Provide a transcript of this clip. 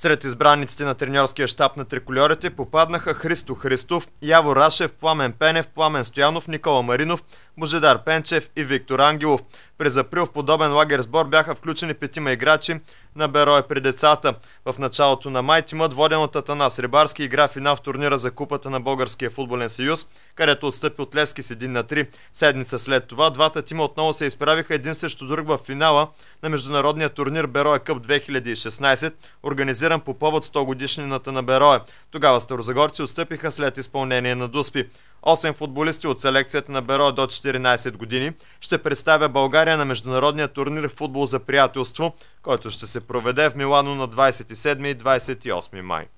Сред избраниците на тренерския щаб на трикольорите попаднаха Христо Христов, Яво Рашев, Пламен Пенев, Пламен Стоянов, Никола Маринов, Божедар Пенчев и Виктор Ангелов. През април в подобен лагер сбор бяха включени петима играчи на Берое при децата. В началото на май тимът воден от Атанас Рибарски игра финал в турнира за купата на Българския футболен съюз, където отстъпи от Левски с 1 на 3. Седмица след това двата тима отново се изправиха един срещу друг в финала на международния турнир Берое Къп 2016, организиран по повод 100 годишнината на Берое. Тогава старозагорци отстъпиха след изпълнение на Дуспи. 8 футболисти от селекцията на Берое до 14 години ще представя България България на международния турнир футбол за приятелство, който ще се проведе в Милано на 27 и 28 май.